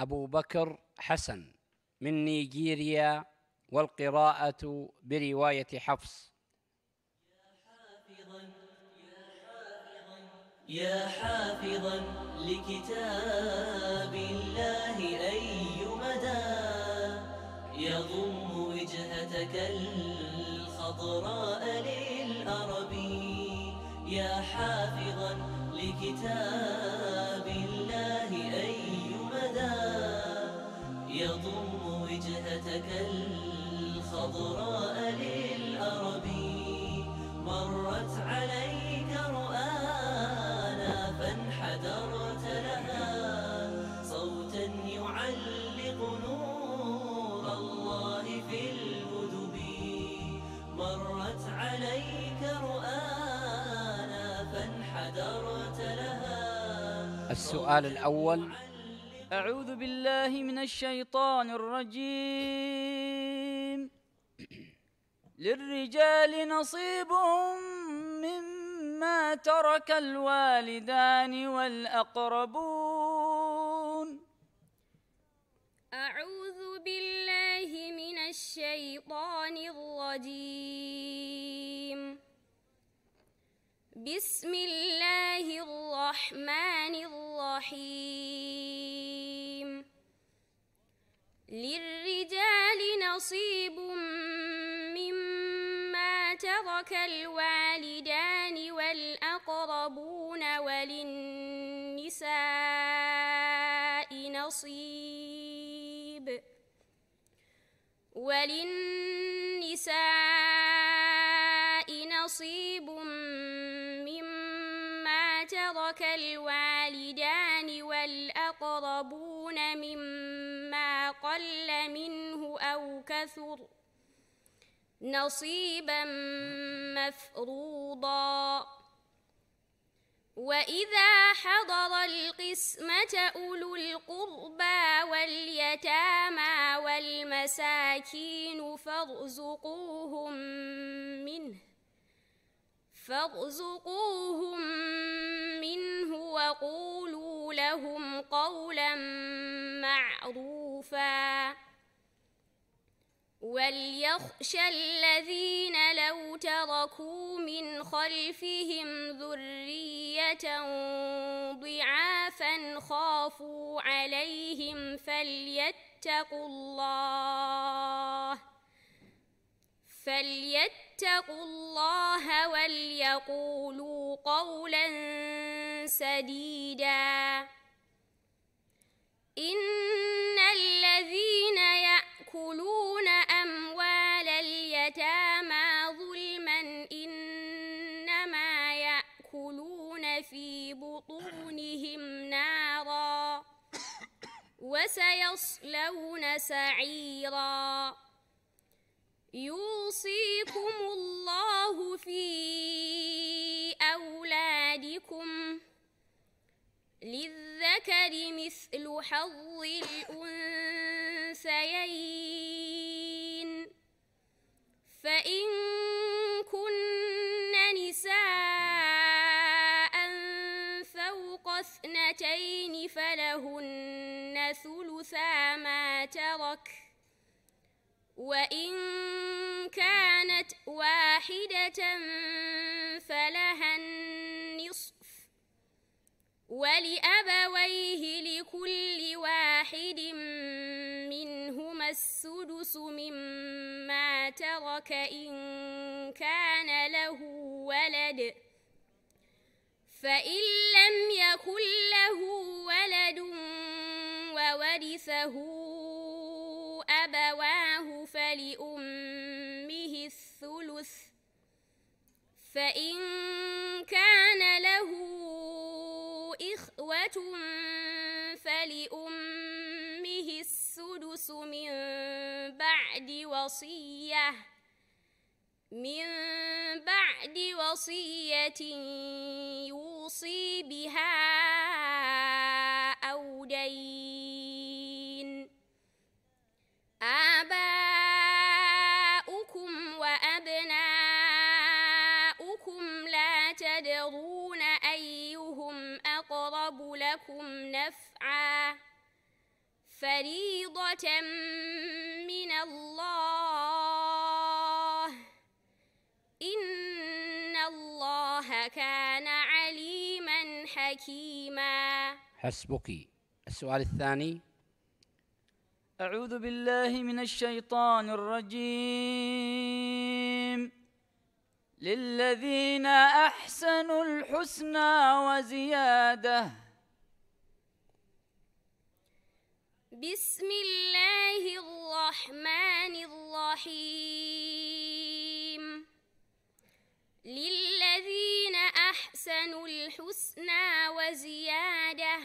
أبو بكر حسن من نيجيريا والقراءة برواية حفص يا حافظا لكتاب الله أي مدى يضم وجهتك الخضراء للأربي يا حافظا لكتاب أنت الخضراء للأربي مرت عليك رؤانا فانحدرت لها صوتا يعلق نور الله في الهدب مرت عليك رؤانا فانحدرت لها السؤال الأول بالله من الشيطان الرجيم للرجال نصيب مما ترك الوالدان والأقربون أعوذ بالله من الشيطان الرجيم بسم الله الرحمن الرحيم للرجال نصيب مما ترك الوالدان والأقربون وللنساء نصيب وللنساء نصيبا مفروضا واذا حضر القسمه اولو القربى واليتامى والمساكين فارزقوهم منه فارزقوهم منه وقولوا لهم قولا معروفا وليخشى الذين لو تركوا من خلفهم ذرية ضعافا خافوا عليهم فليتقوا الله فليتقوا الله وليقولوا قولا سديدا إن وسيصلون سعيرا يوصيكم الله في أولادكم للذكر مثل حظ الأنثيين وإن كانت واحدة فلها النصف ولأبويه لكل واحد منهما السدس مما ترك إن كان له ولد فإن لم يكن له ولد وورثه أبواه فإن كان له إخوة فلأمه السدس من بعد وصية من بعد وصية يوصي بها لكم نفعا فريضة من الله إن الله كان عليما حكيما حسبك السؤال الثاني أعوذ بالله من الشيطان الرجيم للذين أحسنوا الحسنى وزياده بسم الله الرحمن الرحيم للذين أحسنوا الحسنى وزيادة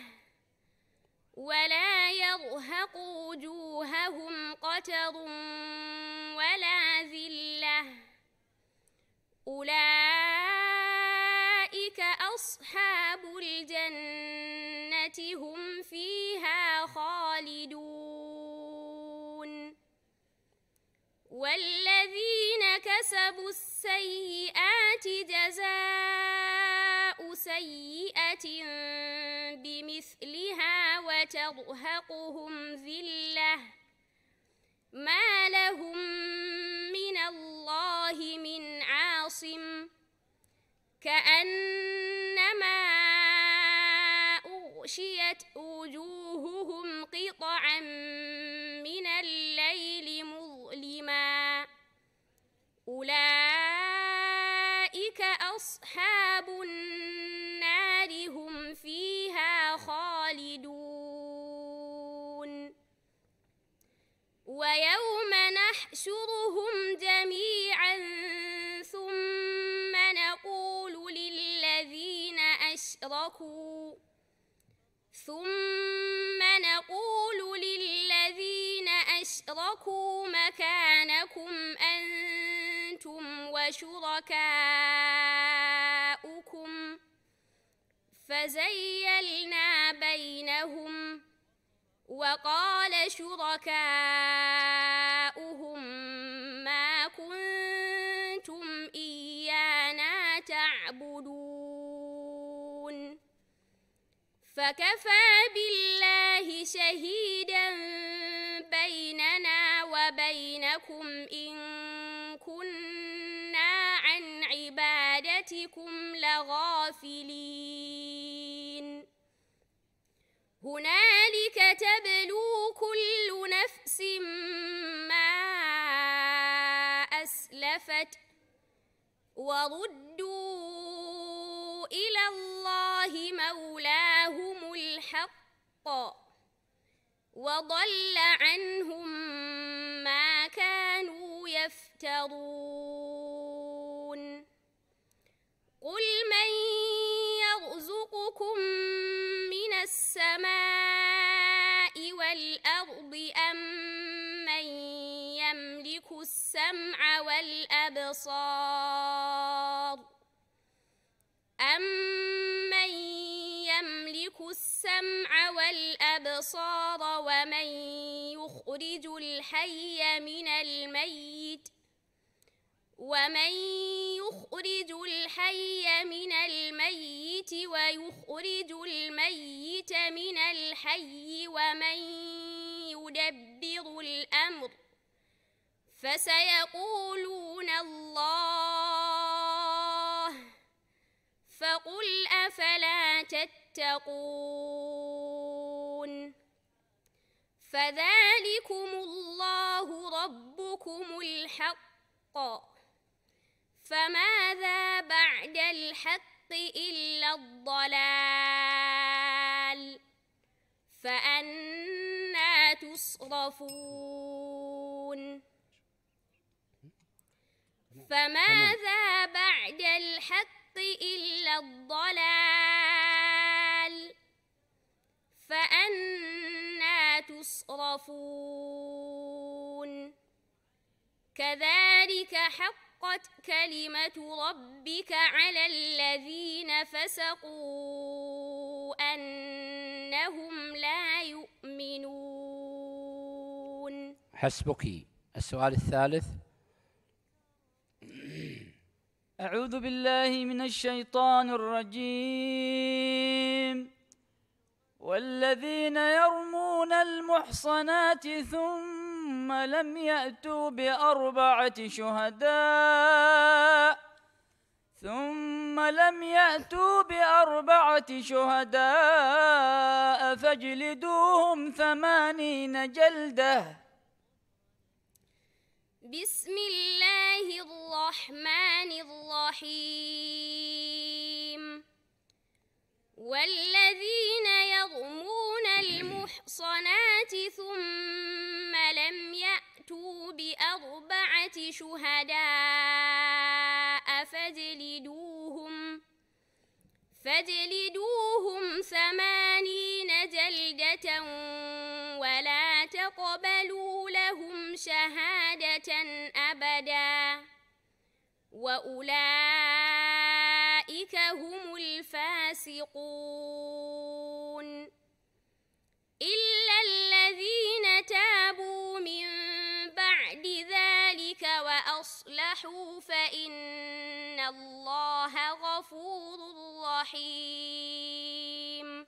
ولا يرهق وجوههم قتر ولا ذلة أولئك أصحاب الجنة والذين كسبوا السيئات جزاء سيئة بمثلها وترهقهم ذلة ما لهم من الله من عاصم كأنما أغشيت وجوههم قطعا أولئك أصحاب النار هم فيها خالدون ويوم نحشرهم جميعا ثم نقول للذين أشركوا ثم نقول للذين أشركوا مكانكم وشركاؤكم فزيلنا بينهم وقال شركاؤهم ما كنتم إيانا تعبدون فكفى بالله شهيدا بيننا وبينكم إن بكم لغافلين هنالك تبلو كل نفس ما أسلفت وردوا إلى الله مولاهم الحق وضل عنهم ما كانوا يفترون السماء والأرض أمن يملك السمع والأبصار أمن يملك السمع والأبصار ومن يخرج الحي من الميت ومن يخرج الحي من الميت ويخرج الميت من الحي ومن يدبر الأمر فسيقولون الله فقل أفلا تتقون فذلكم الله ربكم الحق فماذا بعد الحق إلا الضلال فأنا تصرفون فماذا بعد الحق إلا الضلال فأنا تصرفون كذلك حق حقت كلمة ربك على الذين فسقوا أنهم لا يؤمنون حسبك السؤال الثالث أعوذ بالله من الشيطان الرجيم والذين يرمون المحصنات ثم ثم لم يأتوا بأربعة شهداء ثم لم يأتوا بأربعة شهداء فاجلدوهم ثمانين جلدة بسم الله الرحمن الرحيم والذين يرمون المحصنات ثم يأتوا بأربعة شهداء فاجلدوهم فاجلدوهم ثمانين جلدة ولا تقبلوا لهم شهادة أبدا وأولئك وَاصْلَحُوا فَإِنَّ اللَّهَ غَفُورٌ رَّحِيمٌ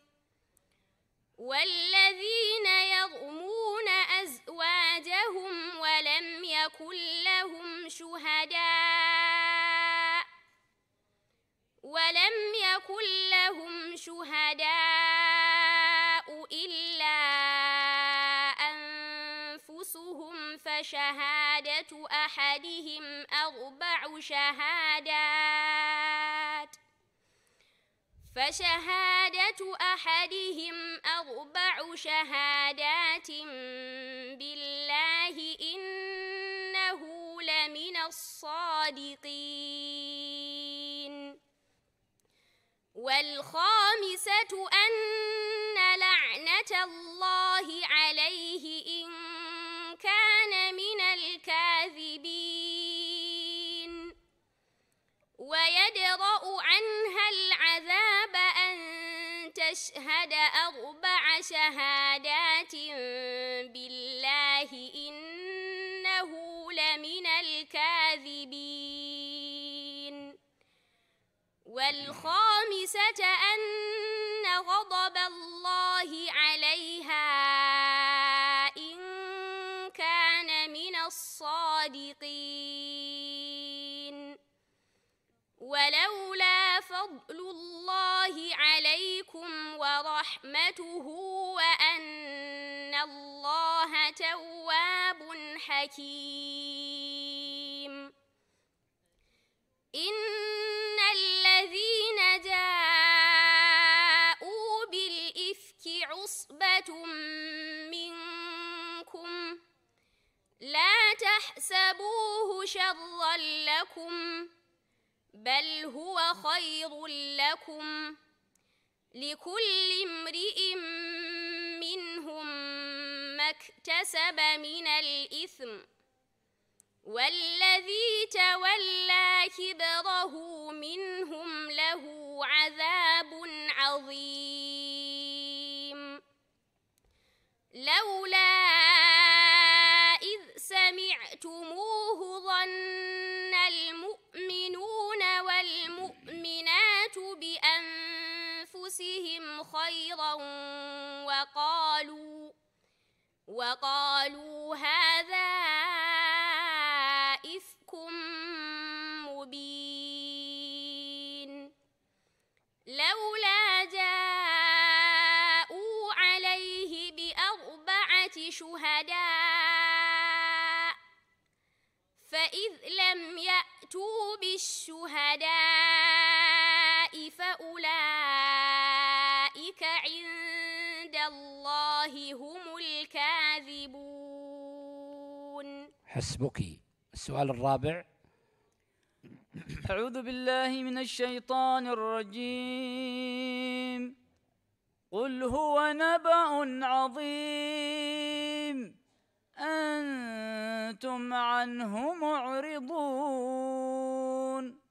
وَالَّذِينَ يَرْمُونَ أَزْوَاجَهُمْ وَلَمْ يَكُن لَّهُمْ شُهَدَاءُ وَلَمْ يَكُن لَّهُمْ شُهَدَاءُ إِلَّا أَنفُسُهُمْ فشهدوا أحدهم أربع شهادات فشهادة أحدهم أربع شهادات بالله إنه لمن الصادقين والخامسة أن لعنة الله عليه إن يشهد أربع شهادات بالله إنه لمن الكاذبين والخامسة أن غضب الله عليها إن كان من الصادقين ولولا فضل الله عليكم ورحمته وأن الله تواب حكيم إن الذين جاءوا بالإفك عصبة منكم لا تحسبوه شرا لكم بل هو خير لكم لكل امرئ منهم ما اكتسب من الإثم والذي تولى كبره منهم له عذاب عظيم لولا وقالوا هذا الله هم الكاذبون حسبك السؤال الرابع أعوذ بالله من الشيطان الرجيم قل هو نبأ عظيم أنتم عنه معرضون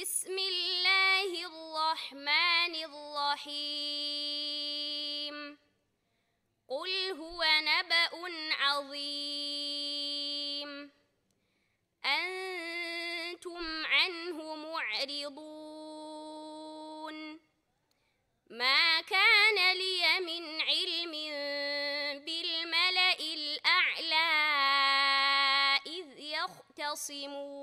بسم الله الرحمن الرحيم قل هو نبأ عظيم أنتم عنه معرضون ما كان لي من علم بالملئ الأعلى إذ يختصمون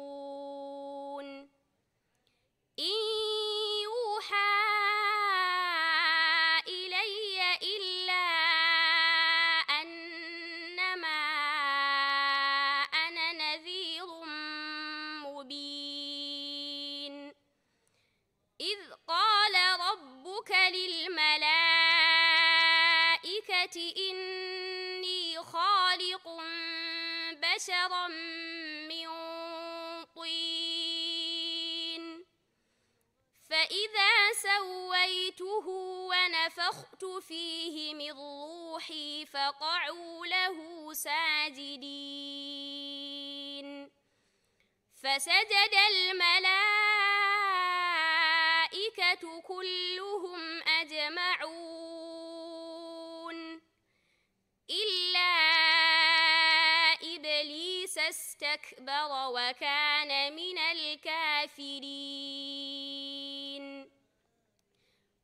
سويته ونفخت فيه من روحي فقعوا له ساجدين فسجد الملائكة كلهم أجمعون إلا إبليس استكبر وكان من الكافرين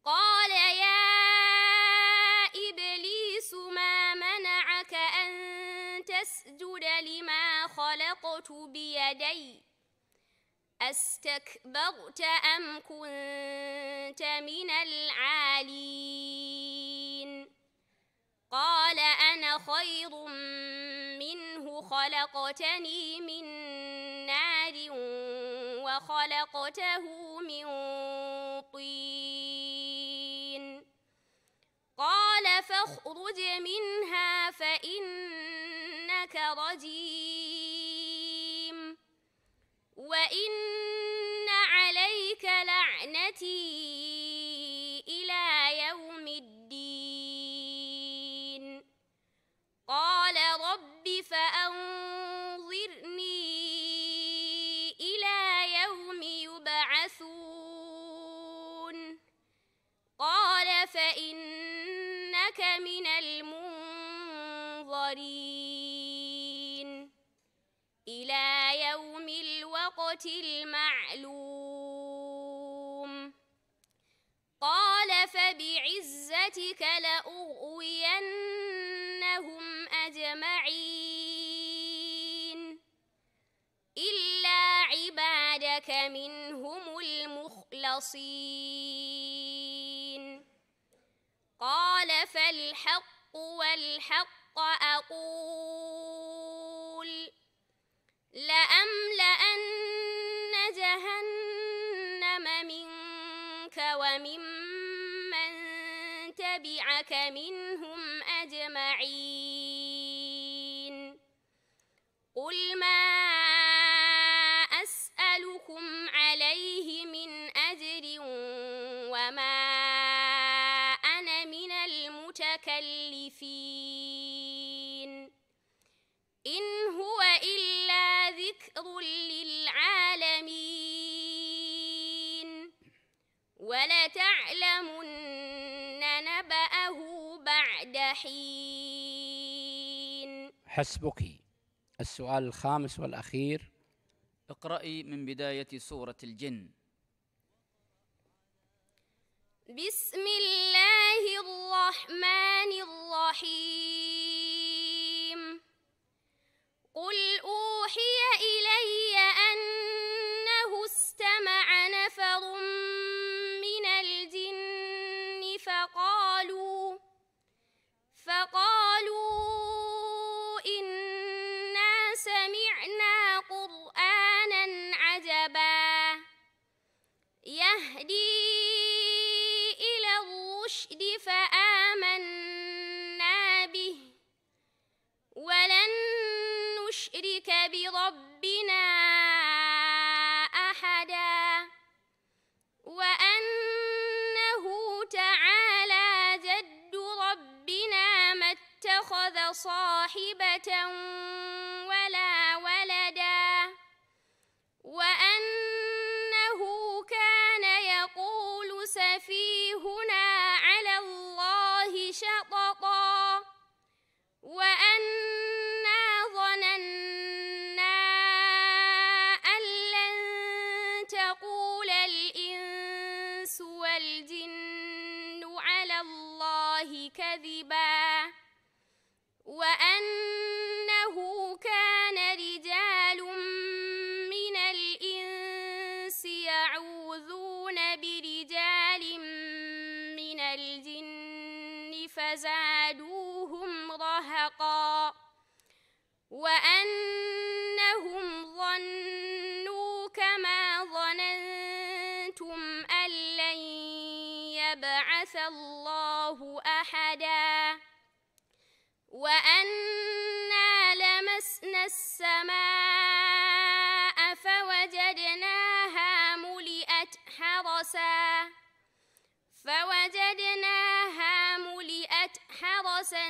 قال يا إبليس ما منعك أن تسجد لما خلقت بيدي أستكبرت أم كنت من العالين قال أنا خير منه خلقتني من نار وخلقته من طين قال فاخرج منها فإنك رجيم وإن عليك لعنتي إلى يوم الدين قال رب فأنظرني إلى يوم يبعثون قال فإن برحمتك لأغوينهم أجمعين إلا عبادك منهم المخلصين قال فالحق والحق تبعك منهم أجمعين حين حسبك السؤال الخامس والأخير اقرأي من بداية سورة الجن بسم الله الرحمن الرحيم قل أوحي إلي نشرك بربنا أحدا وأنه تعالى جد ربنا ما اتخذ صاحبة ولا والجن على الله كذبا وأن السماء فوجدناها ملئت حرسا فوجدناها ملئت حرسا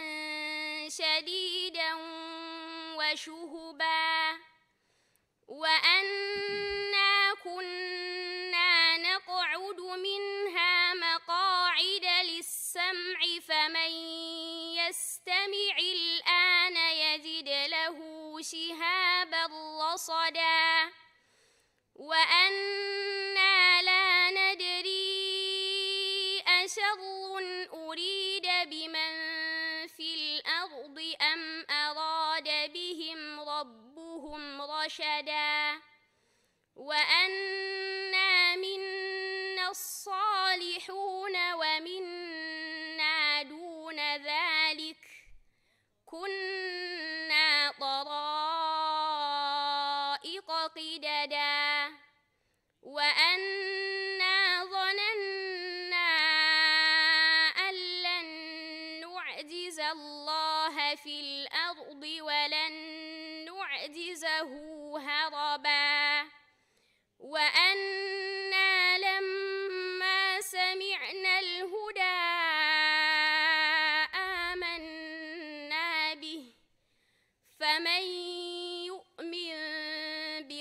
شديدا وشهبا وأنا كنا نقعد منها مقاعد للسمع فمن يستمع شهابا رصدا وأن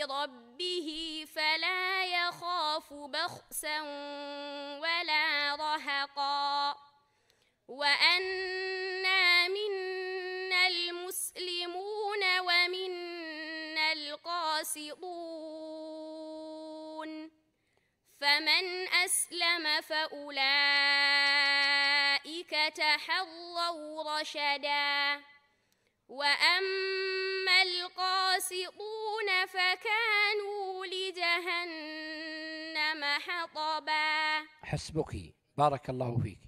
ربه فلا يخاف بخسا ولا رهقا وأنا منا المسلمون ومنا القاسطون فمن أسلم فأولئك تحروا رشدا وأما القاسطون يتقون فكانوا لجهنم حطبا حسبك بارك الله فيك